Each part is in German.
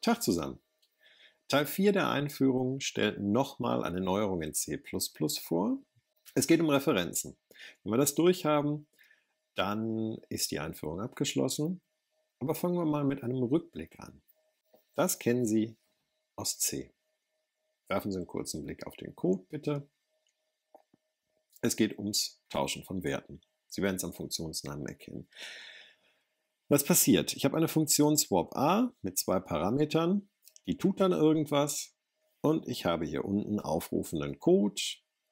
Tag zusammen. Teil 4 der Einführung stellt nochmal eine Neuerung in C++ vor. Es geht um Referenzen. Wenn wir das durchhaben, dann ist die Einführung abgeschlossen. Aber fangen wir mal mit einem Rückblick an. Das kennen Sie aus C. Werfen Sie einen kurzen Blick auf den Code bitte. Es geht ums Tauschen von Werten. Sie werden es am Funktionsnamen erkennen. Was passiert? Ich habe eine Funktion swap a mit zwei Parametern, die tut dann irgendwas und ich habe hier unten aufrufenden Code,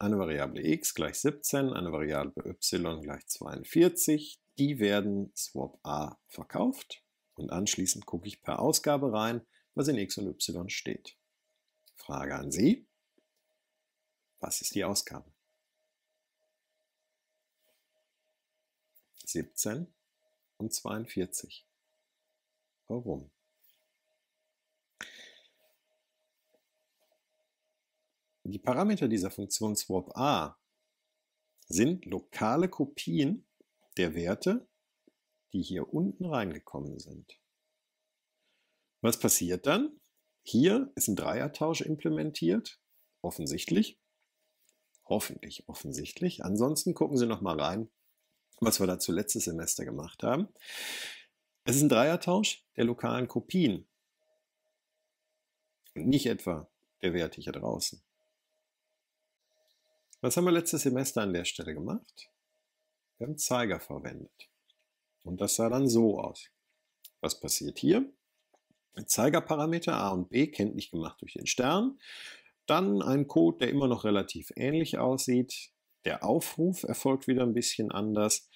eine Variable x gleich 17, eine Variable y gleich 42, die werden swap a verkauft und anschließend gucke ich per Ausgabe rein, was in x und y steht. Frage an Sie, was ist die Ausgabe? 17 und 42. Warum? Die Parameter dieser Funktion swap a sind lokale Kopien der Werte, die hier unten reingekommen sind. Was passiert dann? Hier ist ein Dreiertausch implementiert, offensichtlich. Hoffentlich offensichtlich. Ansonsten gucken Sie noch mal rein was wir dazu letztes Semester gemacht haben. Es ist ein Dreiertausch der lokalen Kopien. Und nicht etwa der Werte hier draußen. Was haben wir letztes Semester an der Stelle gemacht? Wir haben Zeiger verwendet. Und das sah dann so aus. Was passiert hier? Zeigerparameter A und B kenntlich gemacht durch den Stern. Dann ein Code, der immer noch relativ ähnlich aussieht. Der Aufruf erfolgt wieder ein bisschen anders.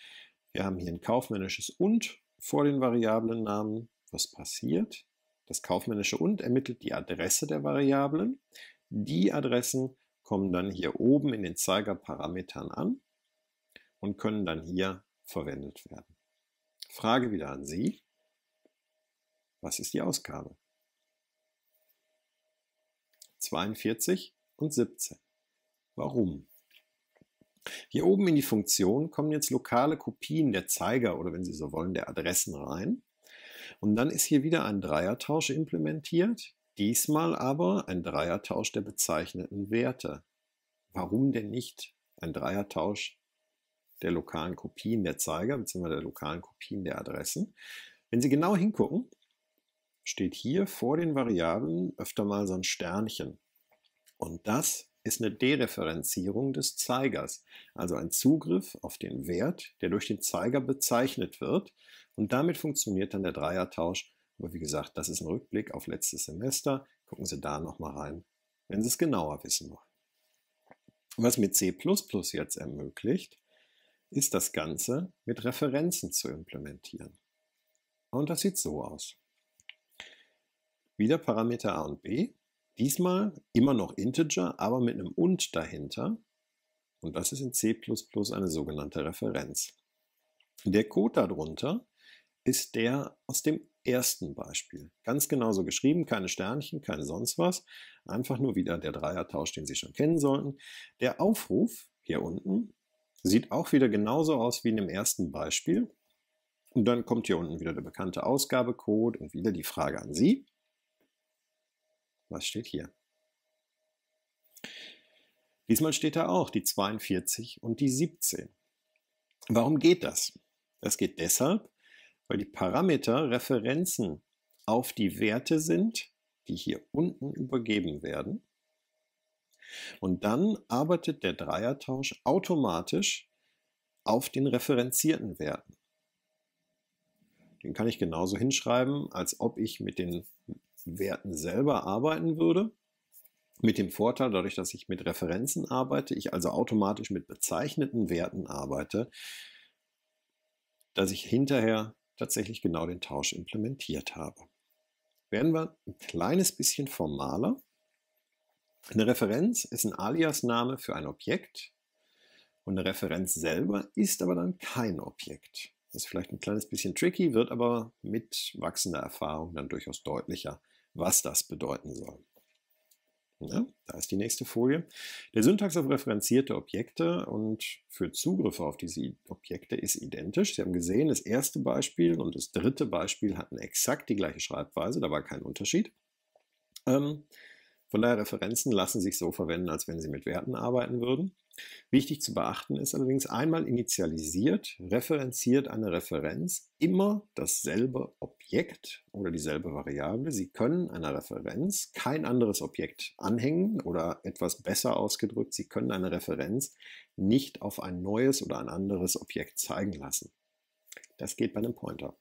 Wir haben hier ein kaufmännisches und vor den variablen Namen. Was passiert? Das kaufmännische und ermittelt die Adresse der Variablen. Die Adressen kommen dann hier oben in den Zeigerparametern an und können dann hier verwendet werden. Frage wieder an Sie. Was ist die Ausgabe? 42 und 17. Warum? Hier oben in die Funktion kommen jetzt lokale Kopien der Zeiger oder wenn Sie so wollen, der Adressen rein. Und dann ist hier wieder ein Dreiertausch implementiert, diesmal aber ein Dreiertausch der bezeichneten Werte. Warum denn nicht ein Dreiertausch der lokalen Kopien der Zeiger bzw. der lokalen Kopien der Adressen? Wenn Sie genau hingucken, steht hier vor den Variablen öfter mal so ein Sternchen. Und das ist eine Dereferenzierung des Zeigers, also ein Zugriff auf den Wert, der durch den Zeiger bezeichnet wird. Und damit funktioniert dann der Dreiertausch. Aber wie gesagt, das ist ein Rückblick auf letztes Semester. Gucken Sie da nochmal rein, wenn Sie es genauer wissen wollen. Was mit C++ jetzt ermöglicht, ist das Ganze mit Referenzen zu implementieren. Und das sieht so aus. Wieder Parameter a und b Diesmal immer noch Integer, aber mit einem und dahinter. Und das ist in C++ eine sogenannte Referenz. Der Code darunter ist der aus dem ersten Beispiel. Ganz genauso geschrieben, keine Sternchen, keine sonst was. Einfach nur wieder der Dreiertausch, den Sie schon kennen sollten. Der Aufruf hier unten sieht auch wieder genauso aus wie in dem ersten Beispiel. Und dann kommt hier unten wieder der bekannte Ausgabecode und wieder die Frage an Sie. Was steht hier? Diesmal steht da auch die 42 und die 17. Warum geht das? Das geht deshalb, weil die Parameter Referenzen auf die Werte sind, die hier unten übergeben werden. Und dann arbeitet der Dreiertausch automatisch auf den referenzierten Werten. Den kann ich genauso hinschreiben, als ob ich mit den Werten selber arbeiten würde. Mit dem Vorteil, dadurch, dass ich mit Referenzen arbeite, ich also automatisch mit bezeichneten Werten arbeite, dass ich hinterher tatsächlich genau den Tausch implementiert habe. Werden wir ein kleines bisschen formaler. Eine Referenz ist ein Aliasname für ein Objekt und eine Referenz selber ist aber dann kein Objekt. Das Ist vielleicht ein kleines bisschen tricky, wird aber mit wachsender Erfahrung dann durchaus deutlicher, was das bedeuten soll. Ja, da ist die nächste Folie. Der Syntax auf referenzierte Objekte und für Zugriffe auf diese Objekte ist identisch. Sie haben gesehen, das erste Beispiel und das dritte Beispiel hatten exakt die gleiche Schreibweise, da war kein Unterschied. Ähm, von daher, Referenzen lassen sich so verwenden, als wenn sie mit Werten arbeiten würden. Wichtig zu beachten ist allerdings, einmal initialisiert, referenziert eine Referenz immer dasselbe Objekt oder dieselbe Variable. Sie können einer Referenz kein anderes Objekt anhängen oder etwas besser ausgedrückt, Sie können eine Referenz nicht auf ein neues oder ein anderes Objekt zeigen lassen. Das geht bei einem Pointer.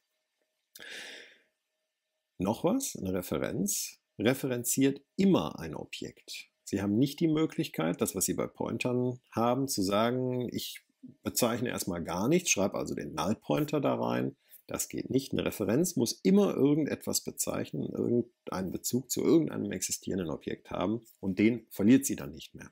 Noch was, eine Referenz referenziert immer ein Objekt. Sie haben nicht die Möglichkeit, das, was Sie bei Pointern haben, zu sagen, ich bezeichne erstmal gar nichts, schreibe also den Null-Pointer da rein. Das geht nicht. Eine Referenz muss immer irgendetwas bezeichnen, irgendeinen Bezug zu irgendeinem existierenden Objekt haben und den verliert sie dann nicht mehr.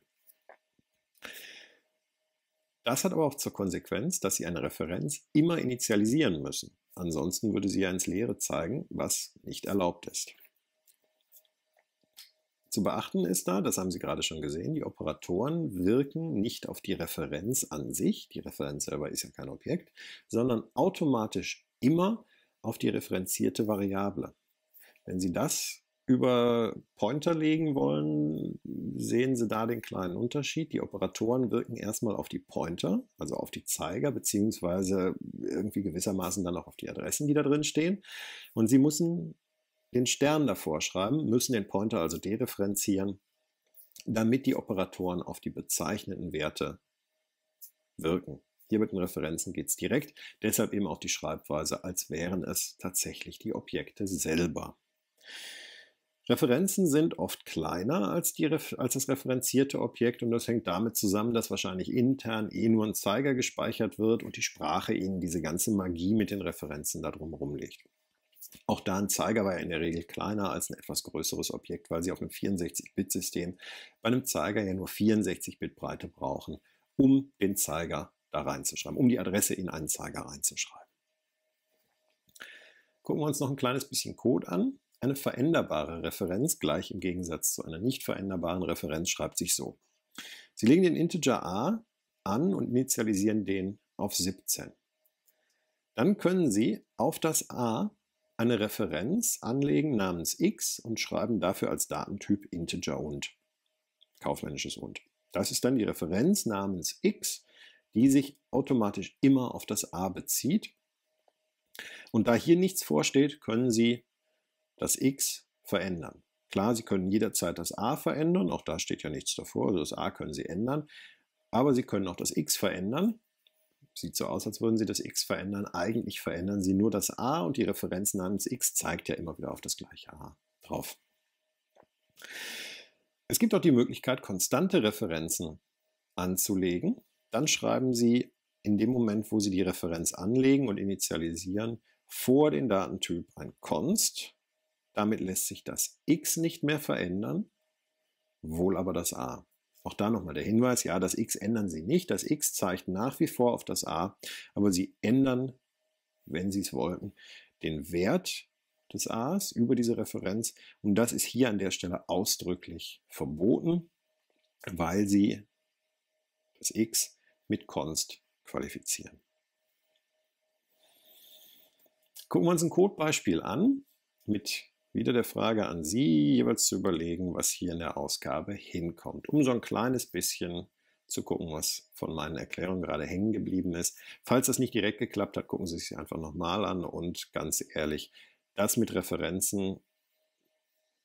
Das hat aber auch zur Konsequenz, dass Sie eine Referenz immer initialisieren müssen. Ansonsten würde sie ja ins Leere zeigen, was nicht erlaubt ist. Zu beachten ist da, das haben Sie gerade schon gesehen, die Operatoren wirken nicht auf die Referenz an sich, die Referenz selber ist ja kein Objekt, sondern automatisch immer auf die referenzierte Variable. Wenn Sie das über Pointer legen wollen, sehen Sie da den kleinen Unterschied. Die Operatoren wirken erstmal auf die Pointer, also auf die Zeiger, beziehungsweise irgendwie gewissermaßen dann auch auf die Adressen, die da drin stehen. Und Sie müssen den Stern davor schreiben, müssen den Pointer also dereferenzieren, damit die Operatoren auf die bezeichneten Werte wirken. Hier mit den Referenzen geht es direkt, deshalb eben auch die Schreibweise, als wären es tatsächlich die Objekte selber. Referenzen sind oft kleiner als, die, als, das referenzierte Objekt und das hängt damit zusammen, dass wahrscheinlich intern eh nur ein Zeiger gespeichert wird und die Sprache ihnen diese ganze Magie mit den Referenzen darum rumlegt. Auch da ein Zeiger war ja in der Regel kleiner als ein etwas größeres Objekt, weil sie auf einem 64-Bit-System bei einem Zeiger ja nur 64-Bit Breite brauchen, um den Zeiger da reinzuschreiben, um die Adresse in einen Zeiger reinzuschreiben. Gucken wir uns noch ein kleines bisschen Code an. Eine veränderbare Referenz, gleich im Gegensatz zu einer nicht veränderbaren Referenz, schreibt sich so. Sie legen den Integer a an und initialisieren den auf 17. Dann können Sie auf das a eine Referenz anlegen namens x und schreiben dafür als Datentyp Integer und, kaufmännisches und. Das ist dann die Referenz namens x, die sich automatisch immer auf das a bezieht. Und da hier nichts vorsteht, können Sie das x verändern. Klar, Sie können jederzeit das a verändern, auch da steht ja nichts davor, also das a können Sie ändern, aber Sie können auch das x verändern Sieht so aus, als würden sie das x verändern. Eigentlich verändern sie nur das a und die Referenz namens x zeigt ja immer wieder auf das gleiche a drauf. Es gibt auch die Möglichkeit, konstante Referenzen anzulegen. Dann schreiben Sie in dem Moment, wo Sie die Referenz anlegen und initialisieren, vor den Datentyp ein const. Damit lässt sich das x nicht mehr verändern, wohl aber das a. Auch da nochmal der Hinweis, ja, das X ändern Sie nicht. Das X zeigt nach wie vor auf das A, aber Sie ändern, wenn Sie es wollten, den Wert des A's über diese Referenz. Und das ist hier an der Stelle ausdrücklich verboten, weil Sie das X mit Const qualifizieren. Gucken wir uns ein Codebeispiel an mit wieder der Frage an Sie, jeweils zu überlegen, was hier in der Ausgabe hinkommt, um so ein kleines bisschen zu gucken, was von meinen Erklärungen gerade hängen geblieben ist. Falls das nicht direkt geklappt hat, gucken Sie sich einfach nochmal an und ganz ehrlich, das mit Referenzen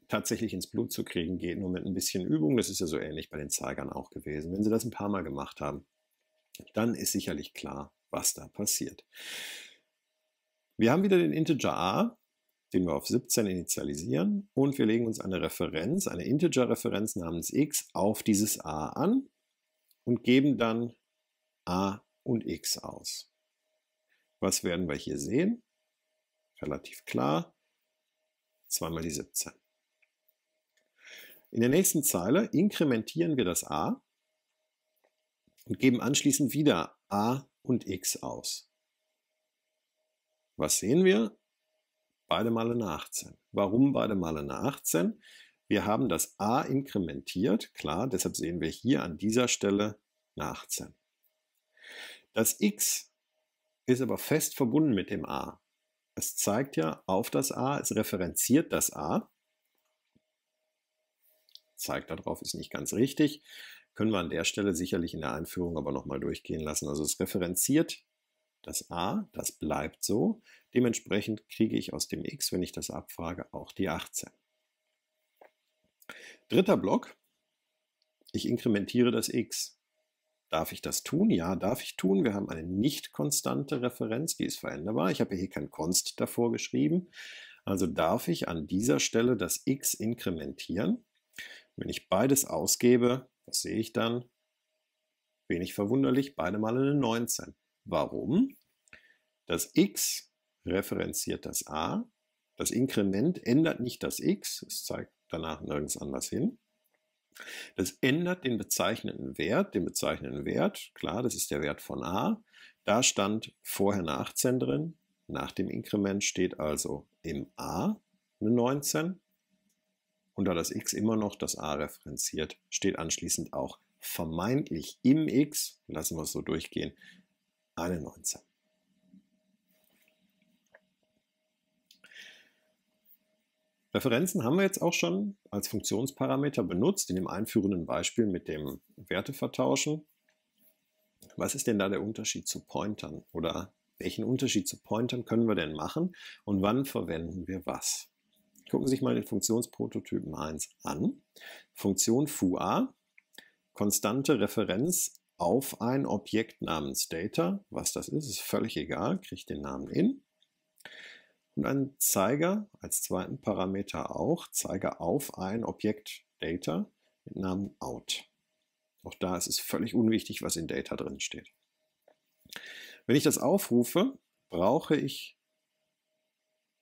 tatsächlich ins Blut zu kriegen, geht nur mit ein bisschen Übung. Das ist ja so ähnlich bei den Zeigern auch gewesen. Wenn Sie das ein paar Mal gemacht haben, dann ist sicherlich klar, was da passiert. Wir haben wieder den Integer a, den wir auf 17 initialisieren und wir legen uns eine Referenz, eine Integer-Referenz namens x auf dieses a an und geben dann a und x aus. Was werden wir hier sehen? Relativ klar, zweimal die 17. In der nächsten Zeile inkrementieren wir das a und geben anschließend wieder a und x aus. Was sehen wir? Beide Male eine 18. Warum beide Male eine 18? Wir haben das a inkrementiert, klar, deshalb sehen wir hier an dieser Stelle eine 18. Das x ist aber fest verbunden mit dem a. Es zeigt ja auf das a, es referenziert das a. Zeigt darauf ist nicht ganz richtig, können wir an der Stelle sicherlich in der Einführung aber nochmal durchgehen lassen. Also es referenziert das a, das bleibt so. Dementsprechend kriege ich aus dem x, wenn ich das abfrage, auch die 18. Dritter Block. Ich inkrementiere das x. Darf ich das tun? Ja, darf ich tun. Wir haben eine nicht konstante Referenz, die ist veränderbar. Ich habe hier kein Const davor geschrieben. Also darf ich an dieser Stelle das x inkrementieren. Wenn ich beides ausgebe, was sehe ich dann? Wenig verwunderlich, beide mal eine 19. Warum? Das x referenziert das a. Das Inkrement ändert nicht das x, es zeigt danach nirgends anders hin. Das ändert den bezeichneten Wert, den bezeichneten Wert, klar, das ist der Wert von a. Da stand vorher eine 18 drin, nach dem Inkrement steht also im a eine 19. Und da das x immer noch das a referenziert, steht anschließend auch vermeintlich im x, lassen wir es so durchgehen, eine 19. Referenzen haben wir jetzt auch schon als Funktionsparameter benutzt, in dem einführenden Beispiel mit dem Wertevertauschen. Was ist denn da der Unterschied zu Pointern oder welchen Unterschied zu Pointern können wir denn machen und wann verwenden wir was? Gucken Sie sich mal den Funktionsprototypen 1 an. Funktion FUA, konstante Referenz auf ein Objekt namens Data. Was das ist, ist völlig egal, kriegt den Namen in und einen Zeiger als zweiten Parameter auch, Zeiger auf ein Objekt Data mit Namen out. Auch da ist es völlig unwichtig, was in Data drin steht. Wenn ich das aufrufe, brauche ich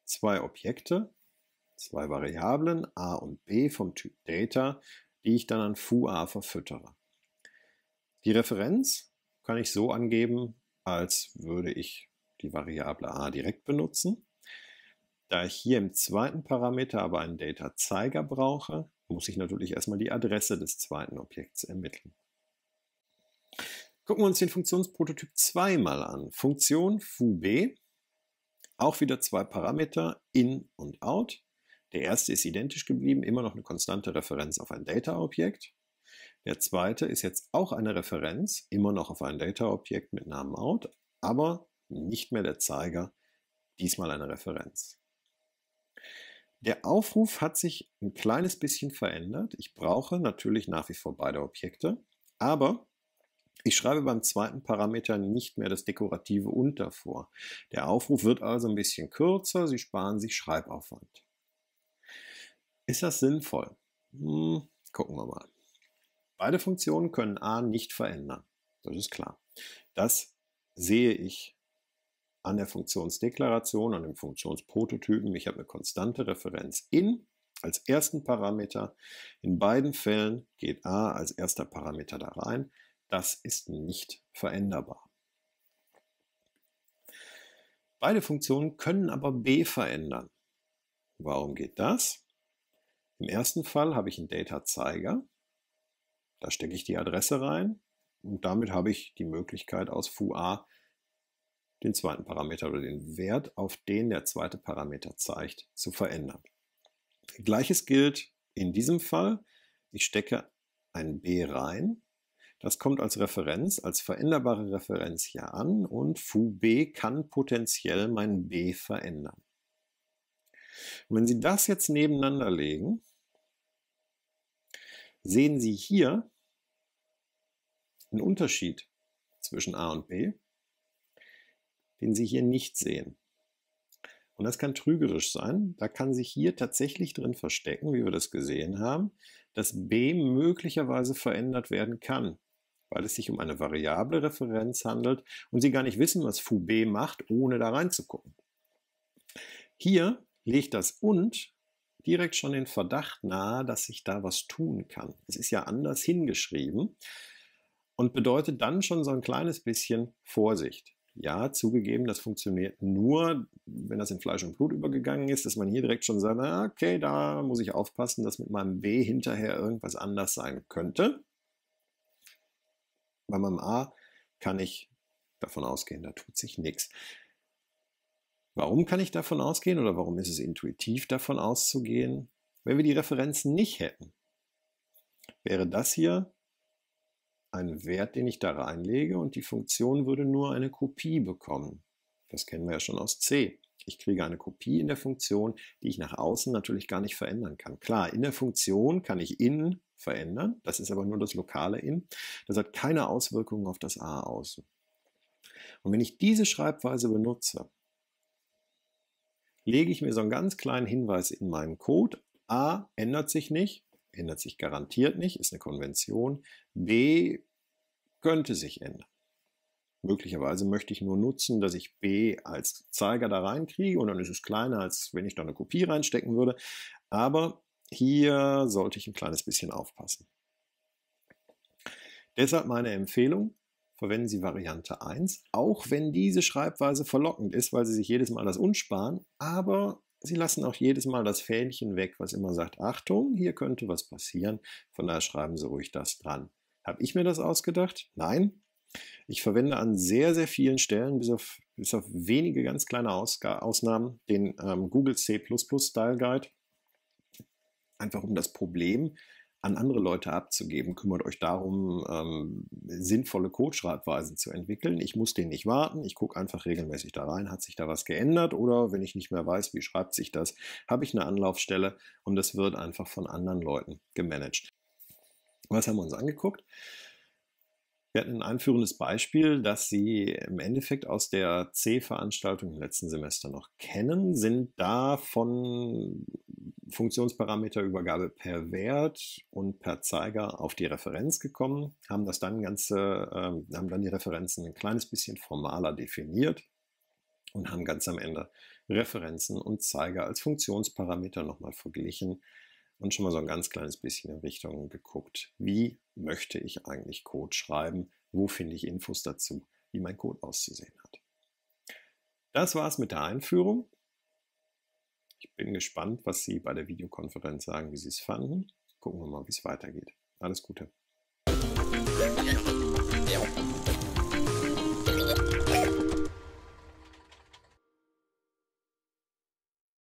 zwei Objekte, zwei Variablen a und b vom Typ Data, die ich dann an foo_a verfüttere. Die Referenz kann ich so angeben, als würde ich die Variable a direkt benutzen. Da ich hier im zweiten Parameter aber einen Data-Zeiger brauche, muss ich natürlich erstmal die Adresse des zweiten Objekts ermitteln. Gucken wir uns den Funktionsprototyp 2 mal an. Funktion fub, auch wieder zwei Parameter in und out. Der erste ist identisch geblieben, immer noch eine konstante Referenz auf ein Data-Objekt. Der zweite ist jetzt auch eine Referenz, immer noch auf ein Data-Objekt mit Namen out, aber nicht mehr der Zeiger, diesmal eine Referenz. Der Aufruf hat sich ein kleines bisschen verändert. Ich brauche natürlich nach wie vor beide Objekte, aber ich schreibe beim zweiten Parameter nicht mehr das dekorative und davor. Der Aufruf wird also ein bisschen kürzer, Sie sparen sich Schreibaufwand. Ist das sinnvoll? Hm, gucken wir mal. Beide Funktionen können a nicht verändern. Das ist klar. Das sehe ich an der Funktionsdeklaration, an dem Funktionsprototypen. Ich habe eine konstante Referenz in als ersten Parameter. In beiden Fällen geht a als erster Parameter da rein. Das ist nicht veränderbar. Beide Funktionen können aber b verändern. Warum geht das? Im ersten Fall habe ich einen Data-Zeiger. Da stecke ich die Adresse rein und damit habe ich die Möglichkeit aus foo a den zweiten Parameter oder den Wert, auf den der zweite Parameter zeigt, zu verändern. Gleiches gilt in diesem Fall. Ich stecke ein b rein. Das kommt als Referenz, als veränderbare Referenz hier an und φb kann potenziell mein b verändern. Und wenn Sie das jetzt nebeneinander legen, sehen Sie hier einen Unterschied zwischen a und b den Sie hier nicht sehen. Und das kann trügerisch sein. Da kann sich hier tatsächlich drin verstecken, wie wir das gesehen haben, dass b möglicherweise verändert werden kann, weil es sich um eine variable Referenz handelt und Sie gar nicht wissen, was fu b macht, ohne da reinzugucken. Hier legt das und direkt schon den Verdacht nahe, dass sich da was tun kann. Es ist ja anders hingeschrieben und bedeutet dann schon so ein kleines bisschen Vorsicht. Ja, zugegeben, das funktioniert nur, wenn das in Fleisch und Blut übergegangen ist, dass man hier direkt schon sagt, okay, da muss ich aufpassen, dass mit meinem B hinterher irgendwas anders sein könnte. Bei meinem A kann ich davon ausgehen, da tut sich nichts. Warum kann ich davon ausgehen oder warum ist es intuitiv davon auszugehen? Wenn wir die Referenzen nicht hätten, wäre das hier einen Wert, den ich da reinlege und die Funktion würde nur eine Kopie bekommen. Das kennen wir ja schon aus C. Ich kriege eine Kopie in der Funktion, die ich nach außen natürlich gar nicht verändern kann. Klar, in der Funktion kann ich innen verändern, das ist aber nur das lokale innen. Das hat keine Auswirkungen auf das a außen. Und wenn ich diese Schreibweise benutze, lege ich mir so einen ganz kleinen Hinweis in meinen Code. a ändert sich nicht, ändert sich garantiert nicht, ist eine Konvention. B könnte sich ändern. Möglicherweise möchte ich nur nutzen, dass ich B als Zeiger da reinkriege und dann ist es kleiner, als wenn ich da eine Kopie reinstecken würde. Aber hier sollte ich ein kleines bisschen aufpassen. Deshalb meine Empfehlung, verwenden Sie Variante 1, auch wenn diese Schreibweise verlockend ist, weil Sie sich jedes Mal das unsparen, aber Sie lassen auch jedes Mal das Fähnchen weg, was immer sagt, Achtung, hier könnte was passieren. Von daher schreiben Sie ruhig das dran. Habe ich mir das ausgedacht? Nein. Ich verwende an sehr, sehr vielen Stellen, bis auf, bis auf wenige ganz kleine Ausnahmen, den ähm, Google C++ Style Guide. Einfach um das Problem an andere Leute abzugeben. Kümmert euch darum, ähm, sinnvolle Coach-Ratweisen zu entwickeln. Ich muss den nicht warten. Ich gucke einfach regelmäßig da rein. Hat sich da was geändert? Oder wenn ich nicht mehr weiß, wie schreibt sich das, habe ich eine Anlaufstelle und das wird einfach von anderen Leuten gemanagt. Was haben wir uns angeguckt? Wir hatten ein einführendes Beispiel, das Sie im Endeffekt aus der C-Veranstaltung im letzten Semester noch kennen, sind da von Funktionsparameterübergabe per Wert und per Zeiger auf die Referenz gekommen, haben das dann ganze, äh, haben dann die Referenzen ein kleines bisschen formaler definiert und haben ganz am Ende Referenzen und Zeiger als Funktionsparameter nochmal verglichen und schon mal so ein ganz kleines bisschen in Richtung geguckt, wie möchte ich eigentlich Code schreiben, wo finde ich Infos dazu, wie mein Code auszusehen hat. Das war's mit der Einführung. Ich bin gespannt, was Sie bei der Videokonferenz sagen, wie Sie es fanden. Gucken wir mal, wie es weitergeht. Alles Gute.